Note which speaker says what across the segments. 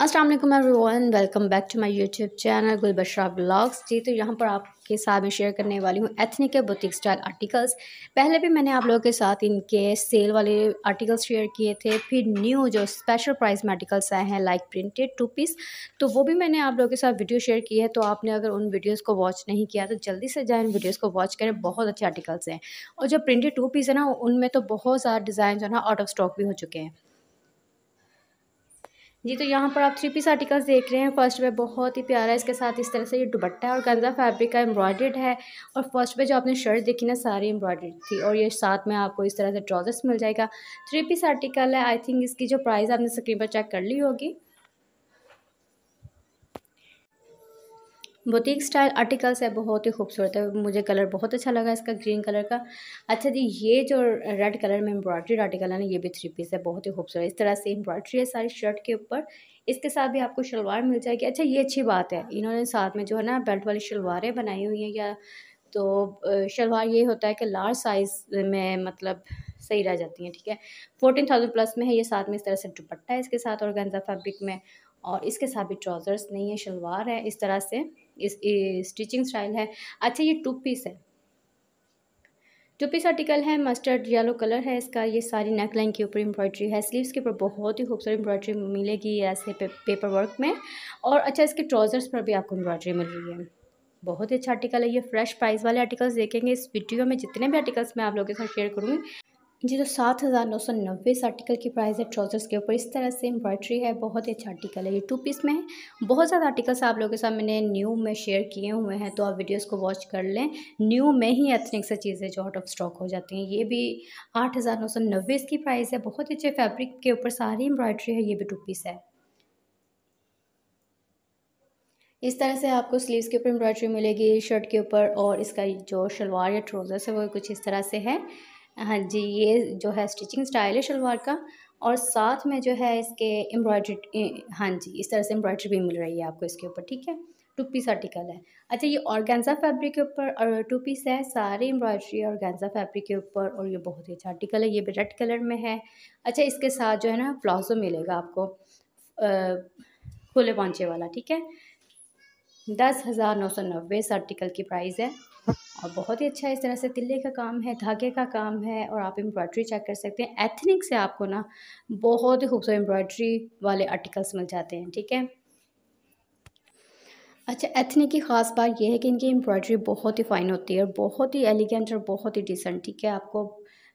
Speaker 1: Aslam everyone welcome back to my YouTube channel Gulbashra blogs जी तो यहाँ पर आपके साथ में शेयर करने वाली हूँ एथनिक के बुटीक स्टाइल आर्टिकल्स पहले भी मैंने आप लोगों के साथ इनके सेल वाले आर्टिकल्स शेयर किए थे फिर न्यू जो स्पेशल प्राइस में आर्टिकल्स आए हैं लाइक प्रिंटेड टू पीस तो वो भी मैंने आप लोगों के साथ वीडियो शेयर की है तो आपने अगर उन वीडियोज़ को वॉच नहीं किया तो जल्दी से जाए इन वीडियोज़ को वॉच करें बहुत अच्छे आर्टिकल्स हैं और जो प्रिंटेड टू पीस है ना उनमें तो बहुत सारे डिज़ाइन जो है ना आउट ऑफ स्टॉक भी हो चुके हैं जी तो यहाँ पर आप थ्री पीस आर्टिकल्स देख रहे हैं फर्स्ट पे बहुत ही प्यारा है इसके साथ इस तरह से ये है और गंदा फैब्रिक का एम्ब्रॉयडर्ड है और फर्स्ट पे जो आपने शर्ट देखी ना सारी एम्ब्रॉयडर्ड थी और ये साथ में आपको इस तरह से ट्राउजर्स मिल जाएगा थ्री पीस आर्टिकल है आई थिंक इसकी जो प्राइस आपने स्क्रीन पर चेक कर ली होगी बुटीक स्टाइल आर्टिकल्स है बहुत ही खूबसूरत है मुझे कलर बहुत अच्छा लगा इसका ग्रीन कलर का अच्छा जी ये जो रेड कलर में एम्ब्रॉयड्री आर्टिकल है ना ये भी थ्री पीस है बहुत ही खूबसूरत इस तरह से एम्ब्रॉयड्री है सारी शर्ट के ऊपर इसके साथ भी आपको शलवार मिल जाएगी अच्छा ये अच्छी बात है इन्होंने साथ में जो है ना बेल्ट वाली शलवारें बनाई हुई हैं या तो शलवार ये होता है कि लार्ज साइज़ में मतलब सही रह जाती हैं ठीक है फोर्टीन थाउजेंड प्लस में है ये साथ में इस तरह से दुपट्टा है इसके साथ और गंजा फैब्रिक में और इसके साथ भी ट्राउज़र्स नहीं है शलवार है इस तरह से स्टिचिंग स्टाइल है अच्छा ये टू पीस है टू पीस आर्टिकल है मस्टर्ड येलो कलर है इसका ये सारी नेक लाइन के ऊपर एम्ब्रॉयड्री है स्लीव्स के ऊपर बहुत ही खूबसूरत एम्ब्रॉयड्री मिलेगी ऐसे पे, पेपर वर्क में और अच्छा इसके ट्राउज़र्स पर भी आपको एम्ब्रॉयडरी मिल रही है बहुत ही अच्छा आर्टिकल है ये फ्रेश प्राइस वाले आर्टिकल्स देखेंगे इस वीडियो में जितने भी आर्टिकल्स मैं आप लोगों के साथ शेयर करूँगी जी तो सात हज़ार नौ सौ नब्बे इस आर्टिकल की प्राइस है ट्राउज़र्स के ऊपर इस तरह से एम्ब्रॉयड्री है बहुत ही अच्छा आर्टिकल है ये टू पीस में है बहुत ज़्यादा आर्टिकल्स आप लोगों के साथ मैंने न्यू में शेयर किए हुए हैं तो आप वीडियोस को वॉच कर लें न्यू में ही एथनिक से चीज़ें जो आउट ऑफ स्टॉक हो जाती हैं ये भी आठ हज़ार नौ सौ नब्बे इसकी प्राइस है बहुत अच्छे फैब्रिक के ऊपर सारी एम्ब्रॉयड्री है ये भी टू पीस है इस तरह से आपको स्लीव्स के ऊपर एम्ब्रॉयड्री मिलेगी शर्ट के ऊपर और इसका जो शलवार या ट्रोज़र्स है वो कुछ इस तरह से है हाँ जी ये जो है स्टिचिंग स्टाइल है शलवार का और साथ में जो है इसके एम्ब्रॉयड्री हाँ जी इस तरह से एम्ब्रॉयड्री भी मिल रही है आपको इसके ऊपर ठीक है टू पीस आर्टिकल है अच्छा ये ऑर्गेन्जा फैब्रिक के ऊपर और टू पीस है सारी एम्ब्रॉयडरी ऑर्गेन्जा फैब्रिक के ऊपर और ये बहुत ही अच्छा आर्टिकल है ये भी रेड कलर में है अच्छा इसके साथ जो है ना प्लाजो मिलेगा आपको खुले पहुँचे वाला ठीक है दस हज़ार नौ सौ नब्बे इस आर्टिकल की प्राइस है और बहुत ही अच्छा इस तरह से तिल्ले का काम है धागे का काम है और आप एम्ब्रॉयड्री चेक कर सकते हैं एथनिक से आपको ना बहुत ही खूबसूरत एम्ब्रॉयड्री वाले आर्टिकल्स मिल जाते हैं ठीक है अच्छा एथनिक की ख़ास बात यह है कि इनकी एम्ब्रॉयड्री बहुत ही फ़ाइन होती है और बहुत ही एलिगेंट और बहुत ही डिसेंट ठीक है आपको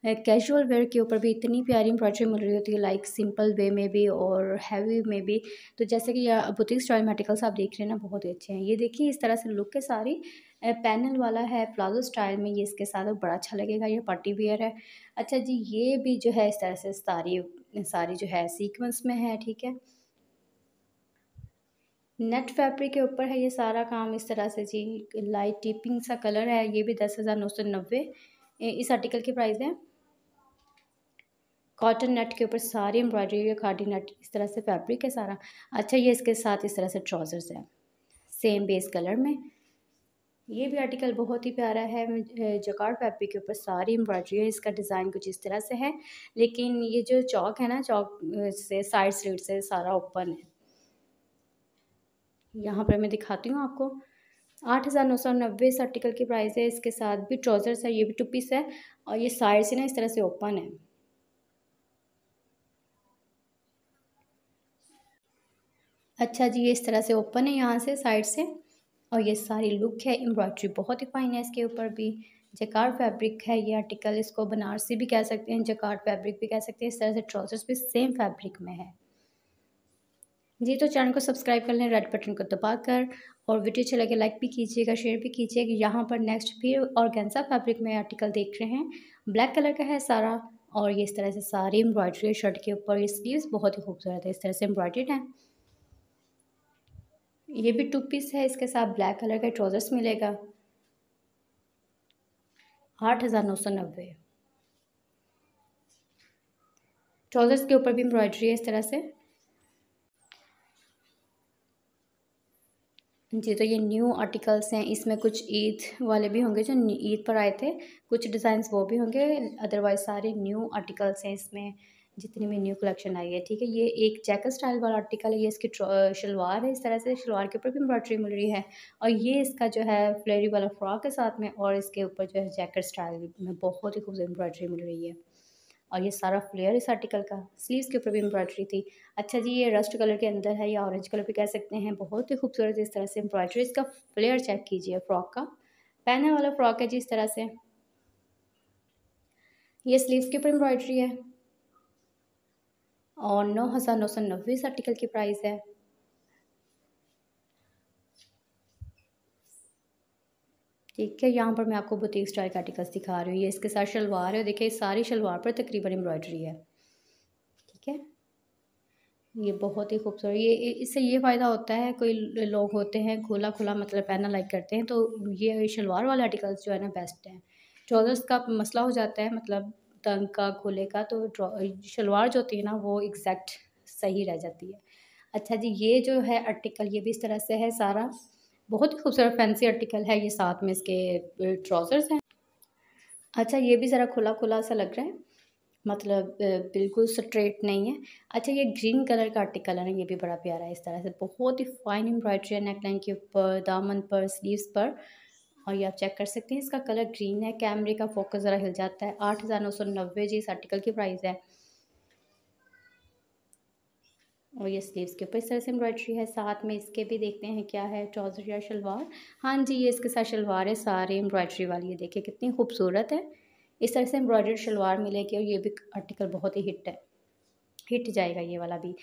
Speaker 1: कैजुअल वेयर के ऊपर भी इतनी प्यारी एम्ब्रॉयडरी मिल रही होती है लाइक सिंपल वे में भी और हैवी में भी तो जैसे कि बुतिक स्टाइल मेटिकल्स आप देख रहे हैं ना बहुत ही अच्छे हैं ये देखिए इस तरह से लुक के सारी पैनल वाला है प्लाजो स्टाइल में ये इसके साथ बड़ा अच्छा लगेगा ये पार्टी वेयर है अच्छा जी ये भी जो है इस तरह से सारी सारी जो है सीक्वेंस में है ठीक है नेट फैब्रिक के ऊपर है ये सारा काम इस तरह से जी लाइट टिपिंग सा कलर है ये भी दस हज़ार नौ सौ नब्बे इस आर्टिकल की प्राइस है कॉटन नेट के ऊपर सारी एम्ब्रॉयडरी या खाडी नेट इस तरह से फैब्रिक है सारा अच्छा ये इसके साथ इस तरह से ट्राउज़र्स है सेम बेस कलर में ये भी आर्टिकल बहुत ही प्यारा है जकार्ड फैब्रिक के ऊपर सारी एम्ब्रॉयडरी है इसका डिज़ाइन कुछ इस तरह से है लेकिन ये जो चौक है ना चौक से साइड स्लीट से सारा ओपन है यहाँ पर मैं दिखाती हूँ आपको आठ हज़ार नौ सौ नब्बे इस आर्टिकल की प्राइस है इसके साथ भी ट्राउज़र्स है ये भी टू पीस है और ये साइड से ना इस तरह से ओपन है अच्छा जी ये इस तरह से ओपन है यहाँ से साइड से और ये सारी लुक है एम्ब्रॉयड्री बहुत ही फाइन है इसके ऊपर भी जकार फैब्रिक है ये आर्टिकल इसको बनारसी भी कह सकते हैं जकार फैब्रिक भी कह सकते हैं इस तरह से ट्राउजर्स भी सेम फैब्रिक में है जी तो चैनल को सब्सक्राइब कर लें रेड बटन को दबा कर और वीडियो अच्छा लगे लाइक भी कीजिएगा शेयर भी कीजिएगा यहाँ पर नेक्स्ट फिर और गेंसा फैब्रिक में आर्टिकल देख रहे हैं ब्लैक कलर का है सारा और ये इस तरह से सारी एम्ब्रॉयड्री शर्ट के ऊपर ये स्लीव्स बहुत ही खूबसूरत है इस तरह से एम्ब्रॉयड्रेड है ये भी टू पीस है इसके साथ ब्लैक कलर का ट्राउज़र्स मिलेगा आठ हज़ार नौ सौ नब्बे ट्राउज़र्स के ऊपर भी एम्ब्रॉयडरी है इस तरह से जी तो ये न्यू आर्टिकल्स हैं इसमें कुछ ईद वाले भी होंगे जो ईद पर आए थे कुछ डिज़ाइंस वो भी होंगे अदरवाइज़ सारे न्यू आर्टिकल्स हैं इसमें जितनी भी न्यू कलेक्शन आई है ठीक है ये एक जैकेट स्टाइल वाला आर्टिकल है ये इसकी शलवार है इस तरह से शलवार के ऊपर भी एम्ब्रॉयडरी मिल रही है और ये इसका जो है फ्लेरी वाला फ्रॉक के साथ में और इसके ऊपर जो है जैकेट स्टाइल में बहुत ही खूबसूरत एम्ब्रॉयडरी मिल रही है और ये सारा फ्लेयर इस आर्टिकल का स्लीव्स के ऊपर भी एम्ब्रॉयडरी थी अच्छा जी ये रस्ट कलर के अंदर है या ऑरेंज कलर भी कह सकते हैं बहुत ही खूबसूरत इस तरह से एम्ब्रॉयडरी इसका फ्लेयर चेक कीजिए फ्रॉक का पहने वाला फ्रॉक है जी इस तरह से ये स्लीव के ऊपर एम्ब्रॉयडरी है और नौ हज़ार नौ सौ नब्बे इस आर्टिकल की प्राइस है ठीक है यहाँ पर मैं आपको बुटीक स्टाइल के आर्टिकल्स दिखा रही हूँ ये इसके साथ शलवार है देखिए सारी शलवार पर तकरीबन एम्ब्रॉयडरी है ठीक है ये बहुत ही खूबसूरत ये इससे ये फ़ायदा होता है कोई लोग होते हैं खुला खुला मतलब पहनना लाइक करते हैं तो ये शलवार वाले आर्टिकल्स जो है ना बेस्ट हैं ट्राउज़र्स का मसला हो जाता है मतलब तंग का खुले का तो शलवार जो होती है ना वो एग्जैक्ट सही रह जाती है अच्छा जी ये जो है आर्टिकल ये भी इस तरह से है सारा बहुत ही खूबसूरत फैंसी आर्टिकल है ये साथ में इसके ट्राउज़र्स हैं अच्छा ये भी ज़रा खुला खुला सा लग रहा है मतलब बिल्कुल स्ट्रेट नहीं है अच्छा ये ग्रीन कलर का आर्टिकल है ना ये भी बड़ा प्यारा है इस तरह से बहुत ही फाइन एम्ब्रॉयड्री है नेकलाइन के ऊपर दामन पर स्लीव्स पर और हाँ, ये आप चेक कर सकते हैं इसका कलर ग्रीन है कैमरे का फोकस ज़रा हिल जाता है आठ हज़ार नौ सौ नब्बे जी इस आर्टिकल की प्राइस है और ये स्लीव्स के ऊपर इस तरह से एम्ब्रॉयड्री है साथ में इसके भी देखते हैं क्या है ट्राउज़र या शलवार हाँ जी ये इसके साथ शलवार है सारे एम्ब्रॉयड्री वाली ये देखिए कितनी खूबसूरत है इस तरह से एम्ब्रॉयडर्ड शलवार मिलेगी और ये भी आर्टिकल बहुत ही हिट है फिट जाएगा ये वाला भी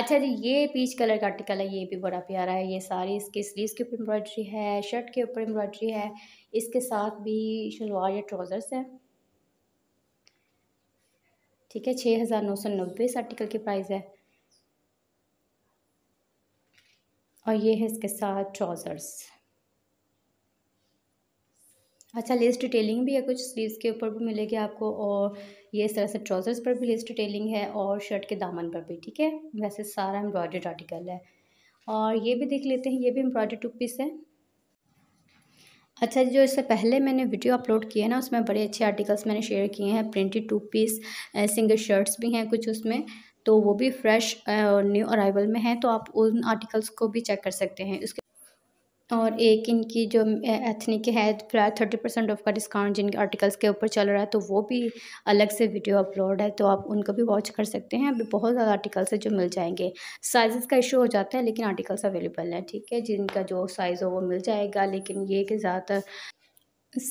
Speaker 1: अच्छा जी ये पीच कलर का आर्टिकल है ये भी बड़ा प्यारा है ये सारी इसके स्लीव के ऊपर एम्ब्रॉयड्री है शर्ट के ऊपर एम्ब्रॉयड्री है इसके साथ भी शलवार या ट्राउज़र्स हैं ठीक है छः हज़ार नौ सौ नब्बे इस आर्टिकल की प्राइस है और ये है इसके साथ ट्राउज़र्स अच्छा लेस डिटेलिंग भी है कुछ स्लीव्स के ऊपर भी मिलेगी आपको और ये इस तरह से ट्राउज़र्स पर भी लेस डिटेलिंग है और शर्ट के दामन पर भी ठीक है वैसे सारा एम्ब्रॉयड आर्टिकल है और ये भी देख लेते हैं ये भी एम्ब्रॉयड टू पीस है अच्छा जो इससे पहले मैंने वीडियो अपलोड किए ना उसमें बड़े अच्छे आर्टिकल्स मैंने शेयर किए हैं printed two piece single shirts भी हैं कुछ उसमें तो वो भी फ्रेश न्यू अराइवल में है तो आप उन आर्टिकल्स को भी चेक कर सकते हैं उसके और एक इनकी जो एथनिक है थर्टी परसेंट ऑफ का डिस्काउंट जिनके आर्टिकल्स के ऊपर चल रहा है तो वो भी अलग से वीडियो अपलोड है तो आप उनको भी वॉच कर सकते हैं अभी बहुत ज़्यादा आर्टिकल्स है जो मिल जाएंगे साइज़ का इशू हो जाता है लेकिन आर्टिकल्स अवेलेबल हैं ठीक है जिनका जो साइज़ हो वो मिल जाएगा लेकिन ये कि ज़्यादातर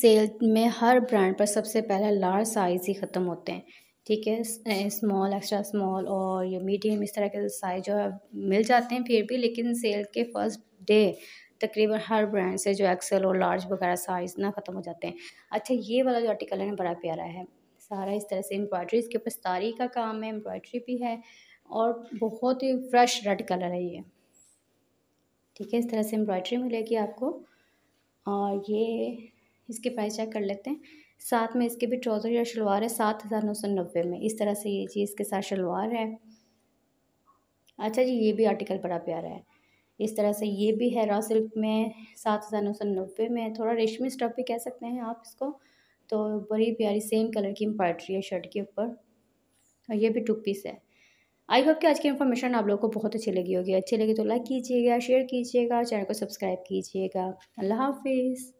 Speaker 1: सेल में हर ब्रांड पर सबसे पहला लार्ज साइज़ ही ख़त्म होते हैं ठीक है स्मॉल एक्स्ट्रा स्मॉल और ये मीडियम इस तरह के साइज़ जो है मिल जाते हैं फिर भी लेकिन सेल के फर्स्ट डे तकरीबन हर ब्रांड से जो एक्सेल और लार्ज वगैरह साइज़ ना ख़त्म हो जाते हैं अच्छा ये वाला जो आर्टिकल है ना बड़ा प्यारा है सारा इस तरह से एम्ब्रॉयड्री इसके ऊपर तारी का काम है एम्ब्रॉयड्री भी है और बहुत ही फ्रेश रेड कलर है ये ठीक है इस तरह से एम्ब्रॉयड्री मिलेगी आपको और ये इसके प्राइस चेक कर लेते हैं साथ में इसके भी ट्राउज़र या शलवार है सात हज़ार नौ सौ नब्बे में इस तरह से ये चीज़ के साथ शलवार है अच्छा जी ये भी आर्टिकल बड़ा प्यारा है इस तरह से ये भी है रॉ सिल्क में सात हज़ार नौ सौ नब्बे में थोड़ा रेशमी स्टफ़ भी कह सकते हैं आप इसको तो बड़ी प्यारी सेम कलर की एम्ब्रॉयडरी है शर्ट के ऊपर और ये भी टू पीस है आई होप कि आज की इन्फॉर्मेशन आप लोगों को बहुत अच्छी लगी होगी अच्छी लगी तो लाइक कीजिएगा शेयर कीजिएगा चैनल को सब्सक्राइब कीजिएगा अल्लाह हाफिज़